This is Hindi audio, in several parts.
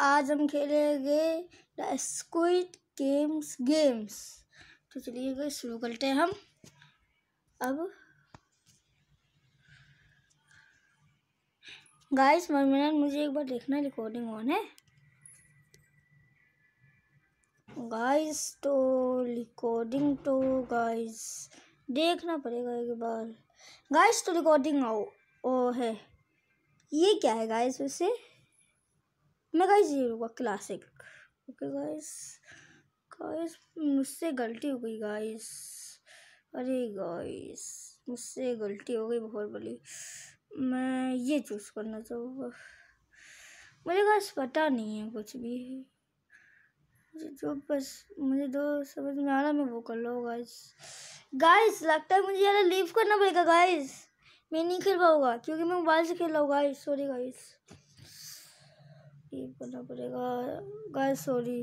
आज हम खेलेंगे स्क्विड गेम्स गेम्स तो चलिए गए शुरू करते हैं हम अब गाइस वन मिनट मुझे एक बार देखना रिकॉर्डिंग ऑन है गाइस तो रिकॉर्डिंग तो गाइस देखना पड़ेगा एक बार गाइस तो रिकॉर्डिंग आओ ओ है ये क्या है गाइस वैसे मैं गाइज ये होगा क्लासिक ओके गाइस गाइस मुझसे गलती हो गई गाइस अरे गाइस मुझसे गलती हो गई बहुत बड़ी मैं ये चूज़ करना चाहूँगा मुझे गाइस पता नहीं है कुछ भी मुझे जो बस मुझे दो समझ में आ रहा मैं वो कर लो गाइस गाइस लगता है मुझे ज़्यादा लीव करना पड़ेगा गाइस मैं नहीं खेल पाऊँगा क्योंकि मैं मोबाइल से खेल रहा हूँ गाइस सॉरी गाइस ये करना पड़ेगा गाय सॉरी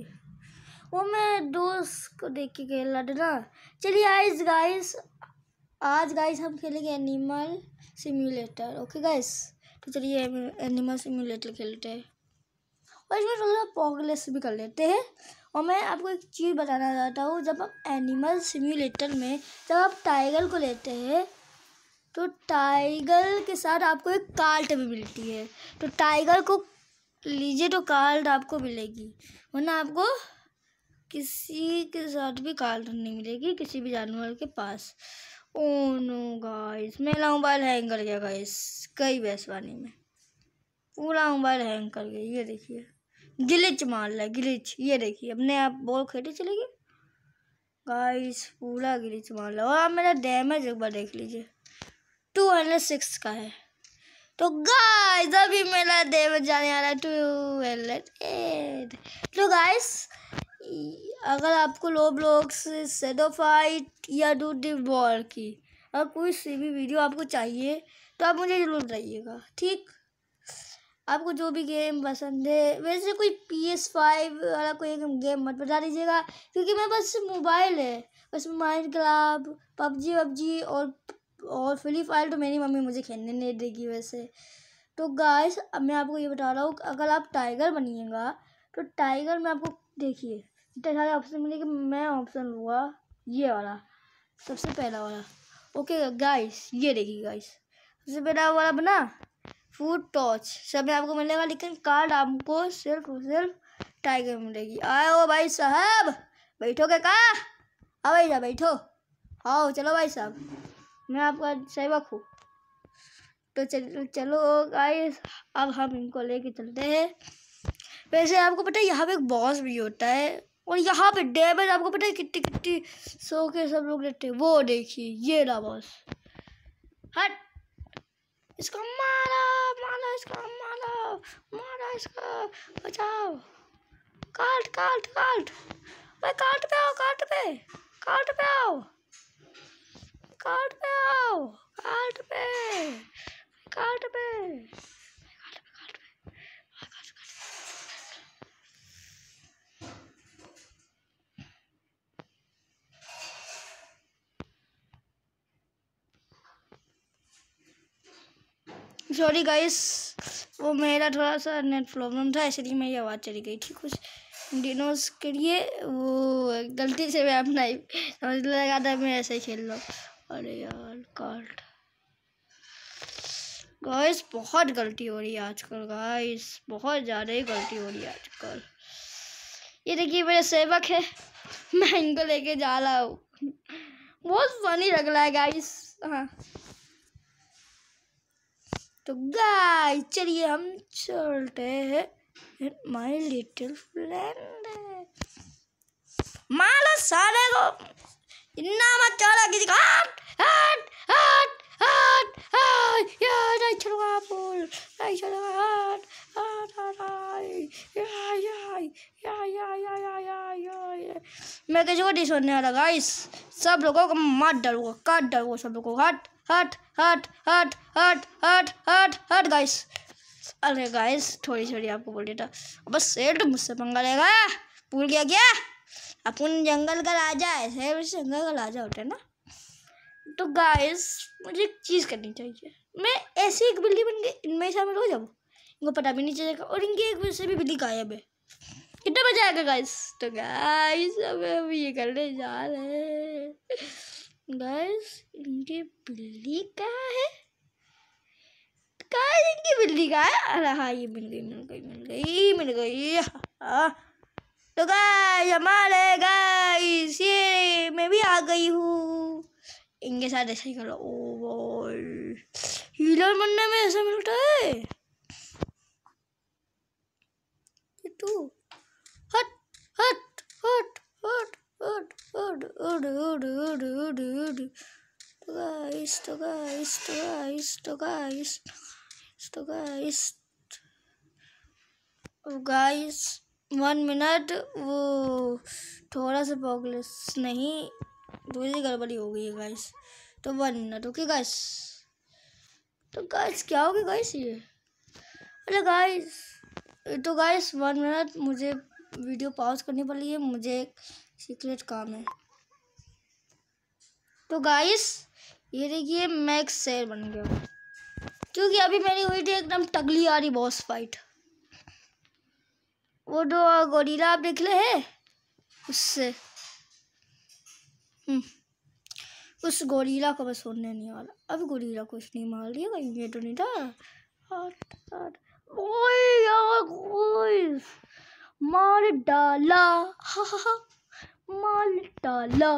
वो मैं दोस्त को देख के खेल रहा था ना चलिए आइज गाइस आज गाइस हम खेलेंगे एनिमल सिम्युलेटर ओके गाइस तो चलिए एनिमल सिम्युलेटर खेलते हैं और इसमें थोड़ा पॉगलेस भी कर लेते हैं और मैं आपको एक चीज़ बताना चाहता हूँ जब आप एनिमल सिम्युलेटर में जब आप टाइगर को लेते हैं तो टाइगर के साथ आपको एक कार्ट भी मिलती है तो टाइगर को लीजिए तो कार्ड आपको मिलेगी वरना आपको किसी के साथ भी कार्ड नहीं मिलेगी किसी भी जानवर के पास ओ नो गाइस मेरा मोबाइल हैंग कर गया गाइस कई बेसवानी में पूरा मोबाइल हैंग कर गया ये देखिए गिलिच मार रहा है गिलिच ये देखिए अपने आप बॉल खेटे चलेगी गाइस पूरा गिलिच मार रहा है और आप मेरा डैमेज एक बार देख लीजिए टू हंड्रेड सिक्स का है तो गाइस अभी मेरा देवर जाने वाला टू है तो गाइस अगर आपको लो ब्लॉक्स सेडो फाइट या डू डिवॉर की अगर कोई सी भी वीडियो आपको चाहिए तो आप मुझे ज़रूर बताइएगा ठीक आपको जो भी गेम पसंद है वैसे कोई पी एस फाइव वाला कोई गेम मत बता दीजिएगा क्योंकि मेरे पास मोबाइल है उसमें माइंड क्लाब पबजी वबजी और और फ्री फायर तो मेरी मम्मी मुझे खेलने नहीं देगी वैसे तो गाइस अब मैं आपको ये बता रहा हूँ अगर आप टाइगर बनिएगा तो टाइगर में आपको देखिए इतने सारे ऑप्शन मिलेंगे मैं ऑप्शन लूँगा ये वाला सबसे पहला वाला ओके गाइस ये देखिए गाइस सबसे पहला वाला बना फूड टॉर्च सब में आपको मिलेगा लेकिन कार्ड आपको सिर्फ सिर्फ टाइगर मिलेगी आओ भाई साहब बैठोगे कहा आओ भाई साहब बैठो आओ चलो भाई साहब मैं आपका सेवक हूँ तो चल चलो गाइस अब हम इनको लेके चलते हैं वैसे आपको पता है यहाँ पे एक बॉस भी होता है और यहाँ पे डैमेज आपको पता है कितनी कितनी सो के सब लोग रहते हैं वो देखिए ये रहा बॉस हट इसको मारा मारा इसका मारा मारा इसका बचाओ काट काट काट काट पे आओ काट पे काट पे आओ काट पे आओ काट पे काट पे सॉरी गाइस वो मेरा थोड़ा सा नेट प्रॉब्लम था इसलिए मेरी आवाज़ चली गई थी कुछ डिनोस के लिए वो गलती से मैं अपना समझ लगा था मैं ऐसे ही खेल रहा हूँ अरे यार काट गाइस बहुत गलती हो रही है आजकल गाइस बहुत ज़्यादा ही गलती हो रही है आजकल ये देखिए मेरे सेवक है मैं इनको लेके जा रहा हूँ बहुत फनी लग रहा है गाइस हाँ तो गाइस चलिए हम चलते हैं माय लिटिल फ्रेंड माला सारे को इतना मत चला किसी का मैं किसी को नहीं वाला गाइस सब लोगों को मार डालूंगा काट डालूंगा सब लोगों को हट हट हट हट हट हट हट हट गाइस अरे गाइस थोड़ी थोड़ी आपको बोल देता बस सेठ मुझसे पंगा लेगा भूल गया क्या अपन जंगल का राजा है सेठ जंगल का राजा होता है ना तो गाइस मुझे एक चीज़ करनी चाहिए मैं ऐसी एक बिल्ली बन के इनमें शामिल हो जाऊँ इनको पता भी नहीं चलेगा और इनकी एक वजह से भी बिल्ली गायब है कितना मजा आएगा गाइस तो गाइस अब हम ये करने जा रहे हैं गाइस इनकी बिल्ली कहाँ है गाइस इनकी बिल्ली का है अरे हाँ ये मिल गई मिल गई मिल गई मिल गई हाँ। तो गाइस हमारे गाइस ये मैं भी आ गई हूँ इनके साथ ऐसा ही करो ओ हीलर बनने में ऐसा मिलता है तू हट हट हट हट हट हट हट हट हट हट हट तो गाइस तो गाइस तो गाइस तो गाइस तो गाइस गाइस वन मिनट वो थोड़ा सा पॉगलेस नहीं थोड़ी तो सी गड़बड़ी हो गई है गाइस तो वन मिनट ओके गाइस तो गाइस तो क्या होगी गाइस ये अरे गाइस तो गाइस वन मिनट मुझे वीडियो पॉज करनी पड़ी है मुझे एक सीक्रेट काम है तो गाइस ये देखिए मैं एक शेर बन गया क्योंकि अभी मेरी हुई थी एकदम टगली आ रही बॉस फाइट वो दो तो, गोरीला आप निकले हैं उससे हम्म। उस गोरीला को बस होने नहीं वाला अब गोरीला को नहीं मार दिया कहीं ये तो नहीं था ओए यार मार डाला हा हा हा मार डाला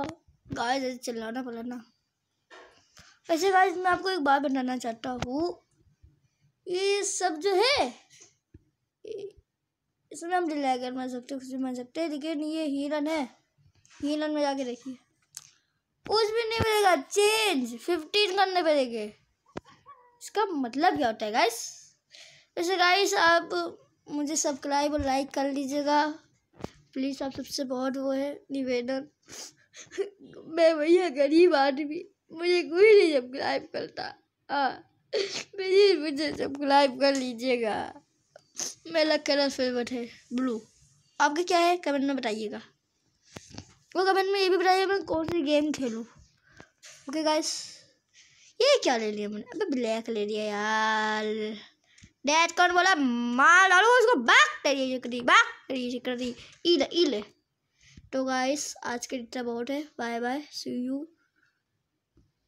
गाय ऐसे चिल्लाना पलाना वैसे गाय मैं आपको एक बात बताना चाहता हूँ ये सब जो है इसमें हम डिलेगर बन सकते कुछ भी सकते हैं लेकिन ये हिरन है हिरन में जाके देखिए मिलेगा चेंज फिफ्टीन करने देखे इसका मतलब क्या होता है गाइस वैसे गाइस आप मुझे सब्सक्राइब और लाइक कर लीजिएगा प्लीज़ आप सबसे बहुत वो है निवेदन मैं भैया गरीब आदमी मुझे कोई नहीं सब्सक्राइब करता हाँ मेरी मुझे सब्सक्राइब कर लीजिएगा मेरा कलर फेवरेट है ब्लू आपका क्या है कमेंट में बताइएगा वो कमेंट में ये भी बताइए मैं कौन सी गेम खेलूँ ओके गाइस ये क्या ले लिया मैंने अबे ब्लैक ले लिया यार डैड कौन बोला मार डालो उसको बैक तेरी ये कर दी बैक तेरी ये कर दी ईल ईल तो गाइस आज के इतना बहुत है बाय बाय सी यू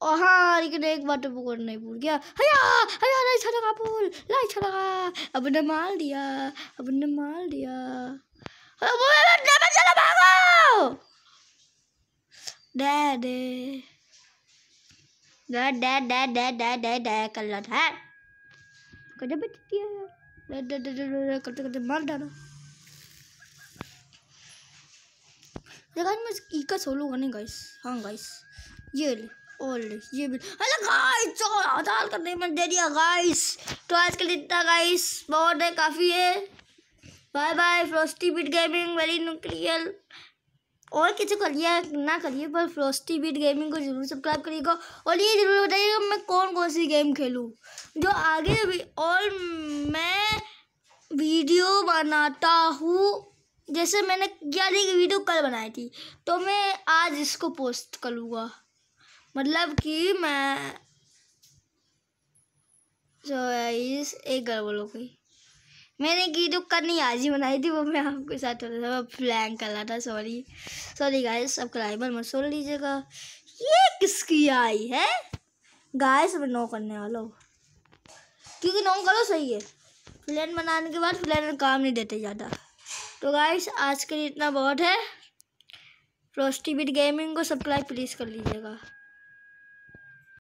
और हाँ लेकिन एक बार तो पकड़ नहीं भूल गया हया हया नहीं छलगा बोल नहीं छलगा अब ने माल दिया अब ने माल दिया अरे वो चलो भागो डैड कर लो था मार मैं इसका सोलो करने गाइस हाँ गाइस ये ये भी अरे गाइस करने में दे दिया गाइस तो आज के लिए इतना गाइस बहुत है काफ़ी है bye bye Frosty Bit Gaming very nuclear और किसी को लिया ना करिए पर फ्रोस्टी बीट गेमिंग को जरूर सब्सक्राइब करिएगा और ये जरूर बताइएगा मैं कौन कौन सी गेम खेलूँ जो आगे भी और मैं वीडियो बनाता हूँ जैसे मैंने ग्यारह की वीडियो कल बनाई थी तो मैं आज इसको पोस्ट करूँगा मतलब कि मैं जो है इस एक गड़बड़ों की मैंने की जो तो करनी आज ही बनाई थी वो मैं आपके साथ थोड़ा सा फ्लैंग कर रहा था सॉरी सॉरी गाइस अब क्राइबर मत सुन लीजिएगा ये किसकी आई है गाइस मैं नो करने वालों क्योंकि नो करो सही है प्लान बनाने के बाद में काम नहीं देते ज़्यादा तो गाइस आज के लिए इतना बहुत है फ्रोस्टी गेमिंग को सब्सक्राइब प्लीज़ कर लीजिएगा